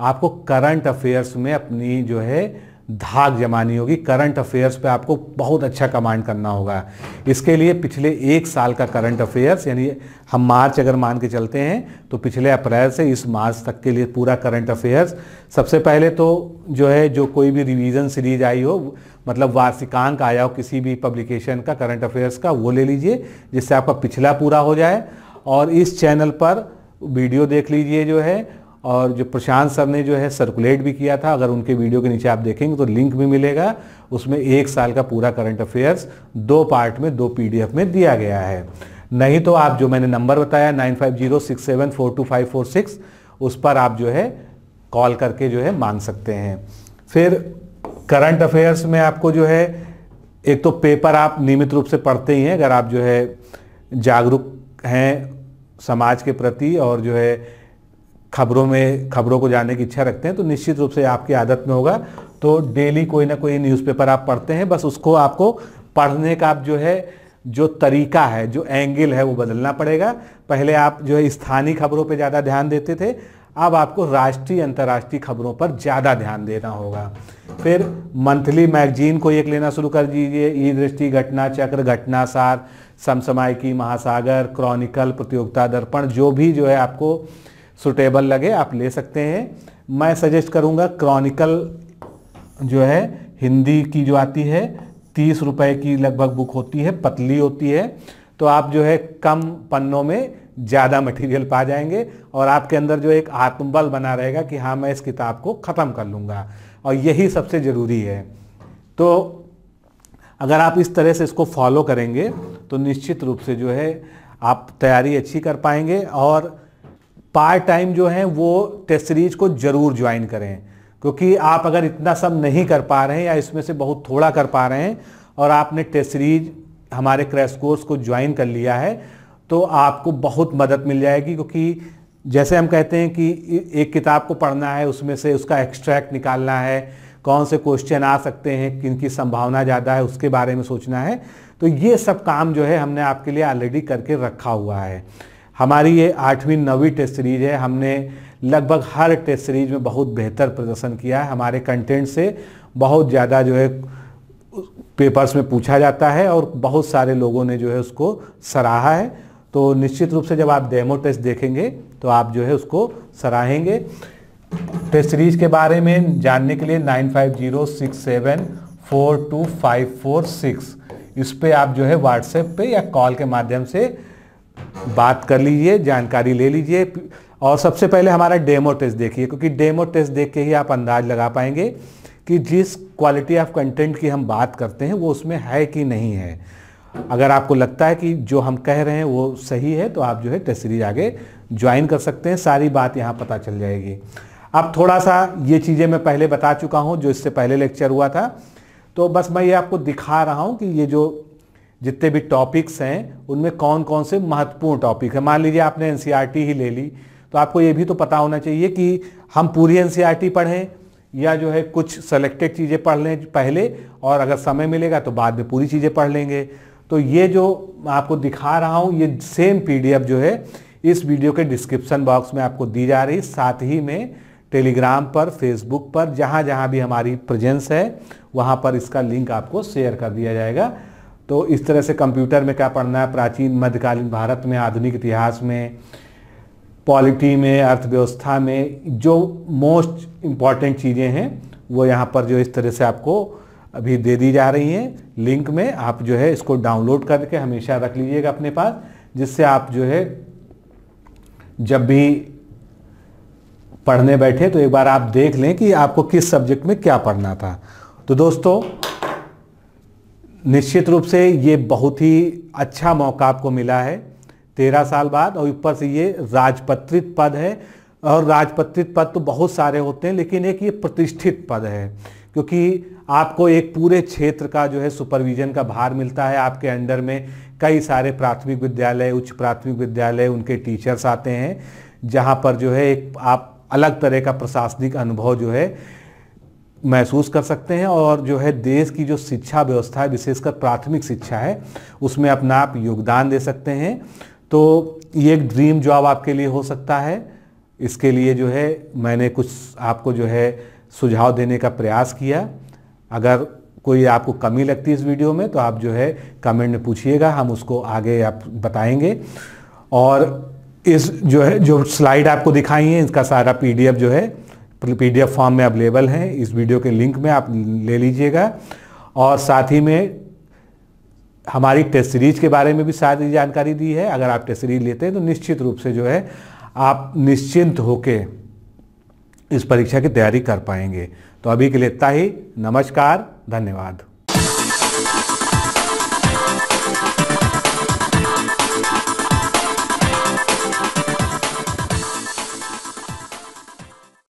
आपको करंट अफेयर्स में अपनी जो है धाक जमानी होगी करंट अफेयर्स पे आपको बहुत अच्छा कमांड करना होगा इसके लिए पिछले एक साल का करंट अफेयर्स यानी हम मार्च अगर मान के चलते हैं तो पिछले अप्रैल से इस मार्च तक के लिए पूरा करंट अफेयर्स सबसे पहले तो जो है जो कोई भी रिवीजन सीरीज आई हो मतलब वार्षिकांक आया हो किसी भी पब्लिकेशन का करंट अफेयर्स का वो ले लीजिए जिससे आपका पिछला पूरा हो जाए और इस चैनल पर वीडियो देख लीजिए जो है और जो प्रशांत सर ने जो है सर्कुलेट भी किया था अगर उनके वीडियो के नीचे आप देखेंगे तो लिंक भी मिलेगा उसमें एक साल का पूरा करंट अफेयर्स दो पार्ट में दो पीडीएफ में दिया गया है नहीं तो आप जो मैंने नंबर बताया nine five zero six seven four two five four six उस पर आप जो है कॉल करके जो है मांग सकते हैं फिर करंट अफेयर्स में आपको जो है एक तो पेपर आप नियमित रूप से पढ़ते ही हैं अगर आप जो है जागरूक हैं समाज के प्रति और जो है खबरों में खबरों को जानने की इच्छा रखते हैं तो निश्चित रूप से आपकी आदत में होगा तो डेली कोई ना कोई न्यूज़पेपर आप पढ़ते हैं बस उसको आपको पढ़ने का आप जो है जो तरीका है जो एंगल है वो बदलना पड़ेगा पहले आप जो है स्थानीय खबरों पर ज़्यादा ध्यान देते थे अब आपको राष्ट्रीय अंतर्राष्ट्रीय खबरों पर ज़्यादा ध्यान देना होगा फिर मंथली मैगजीन को एक लेना शुरू कर दीजिए ई दृष्टि घटना चक्र घटनासार समसमाय की महासागर क्रॉनिकल प्रतियोगिता दर्पण जो भी जो है आपको सुटेबल लगे आप ले सकते हैं मैं सजेस्ट करूँगा क्रॉनिकल जो है हिंदी की जो आती है तीस रुपए की लगभग बुक होती है पतली होती है तो आप जो है कम पन्नों में ज़्यादा मटेरियल पा जाएंगे और आपके अंदर जो एक आत्मबल बना रहेगा कि हाँ मैं इस किताब को ख़त्म कर लूँगा और यही सबसे ज़रूरी है तो अगर आप इस तरह से इसको फॉलो करेंगे तो निश्चित रूप से जो है आप तैयारी अच्छी कर पाएंगे और पार्ट टाइम जो हैं वो टेस्ट सीरीज को जरूर ज्वाइन करें क्योंकि आप अगर इतना सब नहीं कर पा रहे हैं या इसमें से बहुत थोड़ा कर पा रहे हैं और आपने टेस्ट सीरीज हमारे क्रैश कोर्स को ज्वाइन कर लिया है तो आपको बहुत मदद मिल जाएगी क्योंकि जैसे हम कहते हैं कि एक किताब को पढ़ना है उसमें से उसका एक्सट्रैक्ट निकालना है कौन से क्वेश्चन आ सकते हैं किन की संभावना ज़्यादा है उसके बारे में सोचना है तो ये सब काम जो है हमने आपके लिए ऑलरेडी करके रखा हुआ है हमारी ये आठवीं नवी टेस्ट सीरीज है हमने लगभग हर टेस्ट सीरीज में बहुत बेहतर प्रदर्शन किया है हमारे कंटेंट से बहुत ज़्यादा जो है पेपर्स में पूछा जाता है और बहुत सारे लोगों ने जो है उसको सराहा है तो निश्चित रूप से जब आप डेमो टेस्ट देखेंगे तो आप जो है उसको सराहेंगे टेस्ट सीरीज के बारे में जानने के लिए nine five zero six seven four two five four six इस पर आप जो है व्हाट्सएप पे या कॉल के माध्यम से बात कर लीजिए जानकारी ले लीजिए और सबसे पहले हमारा डेमो टेस्ट देखिए क्योंकि डेमो टेस्ट देख के ही आप अंदाज लगा पाएंगे कि जिस क्वालिटी ऑफ कंटेंट की हम बात करते हैं वो उसमें है कि नहीं है अगर आपको लगता है कि जो हम कह रहे हैं वो सही है तो आप जो है टेस्ट सीरीज आगे ज्वाइन कर सकते हैं सारी बात यहाँ पता चल जाएगी अब थोड़ा सा ये चीज़ें मैं पहले बता चुका हूँ जो इससे पहले लेक्चर हुआ था तो बस मैं ये आपको दिखा रहा हूँ कि ये जो जितने भी टॉपिक्स हैं उनमें कौन कौन से महत्वपूर्ण टॉपिक हैं मान लीजिए आपने एन e ही ले ली तो आपको ये भी तो पता होना चाहिए कि हम पूरी एन e पढ़ें या जो है कुछ सेलेक्टेड चीज़ें पढ़ लें पहले और अगर समय मिलेगा तो बाद में पूरी चीज़ें पढ़ लेंगे तो ये जो आपको दिखा रहा हूँ ये सेम पी जो है इस वीडियो के डिस्क्रिप्शन बॉक्स में आपको दी जा रही साथ ही में टेलीग्राम पर फेसबुक पर जहाँ जहाँ भी हमारी प्रेजेंस है वहाँ पर इसका लिंक आपको शेयर कर दिया जाएगा तो इस तरह से कंप्यूटर में क्या पढ़ना है प्राचीन मध्यकालीन भारत में आधुनिक इतिहास में पॉलिटी में अर्थव्यवस्था में जो मोस्ट इम्पॉर्टेंट चीज़ें हैं वो यहाँ पर जो इस तरह से आपको अभी दे दी जा रही हैं लिंक में आप जो है इसको डाउनलोड करके हमेशा रख लीजिएगा अपने पास जिससे आप जो है जब भी पढ़ने बैठे तो एक बार आप देख लें कि आपको किस सब्जेक्ट में क्या पढ़ना था तो दोस्तों निश्चित रूप से ये बहुत ही अच्छा मौका आपको मिला है तेरह साल बाद और ऊपर से ये राजपत्रित पद है और राजपत्रित पद तो बहुत सारे होते हैं लेकिन एक ये प्रतिष्ठित पद है क्योंकि आपको एक पूरे क्षेत्र का जो है सुपरविजन का भार मिलता है आपके अंडर में कई सारे प्राथमिक विद्यालय उच्च प्राथमिक विद्यालय उनके टीचर्स आते हैं जहाँ पर जो है एक आप अलग तरह का प्रशासनिक अनुभव जो है महसूस कर सकते हैं और जो है देश की जो शिक्षा व्यवस्था है विशेषकर प्राथमिक शिक्षा है उसमें अपना आप योगदान दे सकते हैं तो ये एक ड्रीम जॉब आपके लिए हो सकता है इसके लिए जो है मैंने कुछ आपको जो है सुझाव देने का प्रयास किया अगर कोई आपको कमी लगती है इस वीडियो में तो आप जो है कमेंट में पूछिएगा हम उसको आगे आप बताएंगे और इस जो है जो स्लाइड आपको दिखाई है इसका सारा पीडीएफ जो है पीडीएफ फॉर्म में अवेलेबल हैं इस वीडियो के लिंक में आप ले लीजिएगा और साथ ही में हमारी टेस्ट सीरीज के बारे में भी सारी जानकारी दी है अगर आप टेस्ट सीरीज लेते हैं तो निश्चित रूप से जो है आप निश्चिंत होकर इस परीक्षा की तैयारी कर पाएंगे तो अभी के लिए इतना ही नमस्कार धन्यवाद